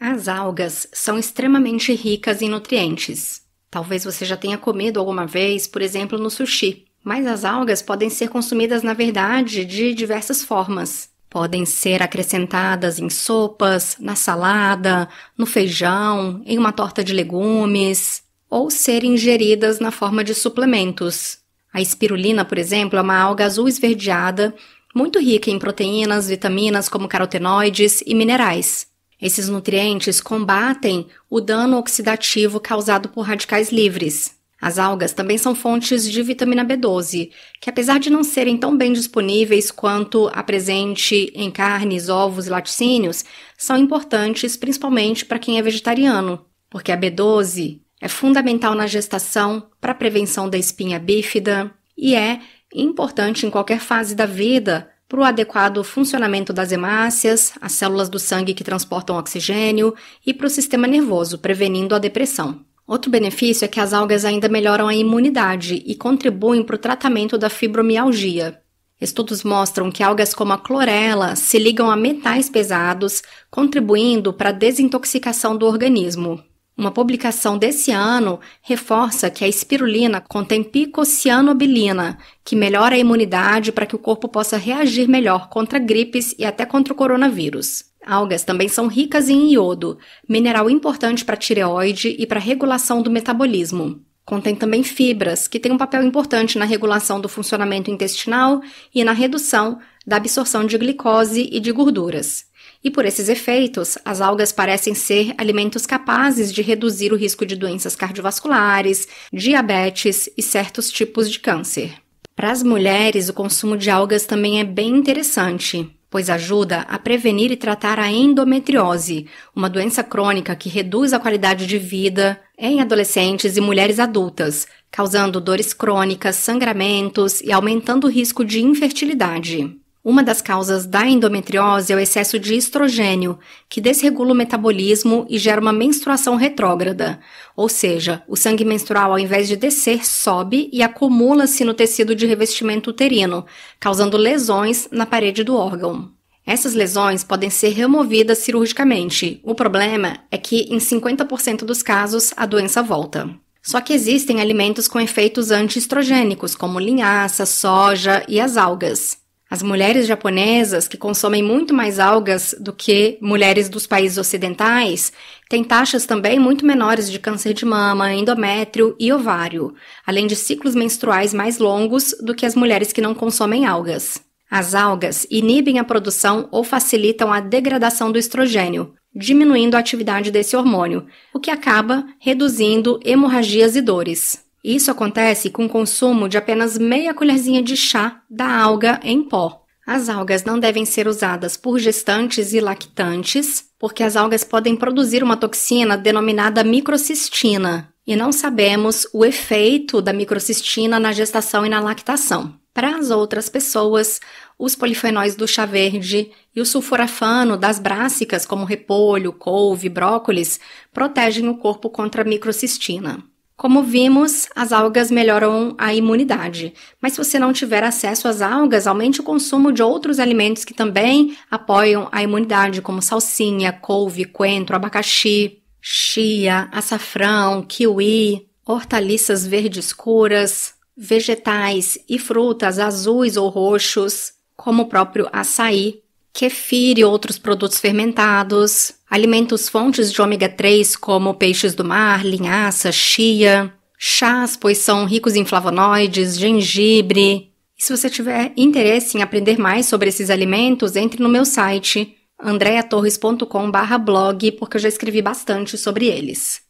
As algas são extremamente ricas em nutrientes. Talvez você já tenha comido alguma vez, por exemplo, no sushi. Mas as algas podem ser consumidas, na verdade, de diversas formas. Podem ser acrescentadas em sopas, na salada, no feijão, em uma torta de legumes, ou ser ingeridas na forma de suplementos. A espirulina, por exemplo, é uma alga azul esverdeada, muito rica em proteínas, vitaminas como carotenoides e minerais. Esses nutrientes combatem o dano oxidativo causado por radicais livres. As algas também são fontes de vitamina B12, que apesar de não serem tão bem disponíveis quanto a presente em carnes, ovos e laticínios, são importantes principalmente para quem é vegetariano, porque a B12 é fundamental na gestação para a prevenção da espinha bífida e é importante em qualquer fase da vida para o adequado funcionamento das hemácias, as células do sangue que transportam oxigênio e para o sistema nervoso, prevenindo a depressão. Outro benefício é que as algas ainda melhoram a imunidade e contribuem para o tratamento da fibromialgia. Estudos mostram que algas como a clorela se ligam a metais pesados, contribuindo para a desintoxicação do organismo. Uma publicação desse ano reforça que a espirulina contém picocianobilina, que melhora a imunidade para que o corpo possa reagir melhor contra gripes e até contra o coronavírus. Algas também são ricas em iodo, mineral importante para a tireoide e para a regulação do metabolismo. Contém também fibras, que têm um papel importante na regulação do funcionamento intestinal e na redução da absorção de glicose e de gorduras. E por esses efeitos, as algas parecem ser alimentos capazes de reduzir o risco de doenças cardiovasculares, diabetes e certos tipos de câncer. Para as mulheres, o consumo de algas também é bem interessante, pois ajuda a prevenir e tratar a endometriose, uma doença crônica que reduz a qualidade de vida em adolescentes e mulheres adultas, causando dores crônicas, sangramentos e aumentando o risco de infertilidade. Uma das causas da endometriose é o excesso de estrogênio, que desregula o metabolismo e gera uma menstruação retrógrada, ou seja, o sangue menstrual, ao invés de descer, sobe e acumula-se no tecido de revestimento uterino, causando lesões na parede do órgão. Essas lesões podem ser removidas cirurgicamente. O problema é que, em 50% dos casos, a doença volta. Só que existem alimentos com efeitos antiestrogênicos, como linhaça, soja e as algas. As mulheres japonesas, que consomem muito mais algas do que mulheres dos países ocidentais, têm taxas também muito menores de câncer de mama, endométrio e ovário, além de ciclos menstruais mais longos do que as mulheres que não consomem algas. As algas inibem a produção ou facilitam a degradação do estrogênio, diminuindo a atividade desse hormônio, o que acaba reduzindo hemorragias e dores. Isso acontece com o consumo de apenas meia colherzinha de chá da alga em pó. As algas não devem ser usadas por gestantes e lactantes, porque as algas podem produzir uma toxina denominada microcistina, e não sabemos o efeito da microcistina na gestação e na lactação. Para as outras pessoas, os polifenóis do chá verde e o sulforafano das brássicas, como repolho, couve, brócolis, protegem o corpo contra a microcistina. Como vimos, as algas melhoram a imunidade, mas se você não tiver acesso às algas, aumente o consumo de outros alimentos que também apoiam a imunidade, como salsinha, couve, coentro, abacaxi, chia, açafrão, kiwi, hortaliças verdes escuras, vegetais e frutas azuis ou roxos, como o próprio açaí, kefir e outros produtos fermentados, Alimentos fontes de ômega 3, como peixes do mar, linhaça, chia, chás, pois são ricos em flavonoides, gengibre. E se você tiver interesse em aprender mais sobre esses alimentos, entre no meu site andreatorres.com/blog, porque eu já escrevi bastante sobre eles.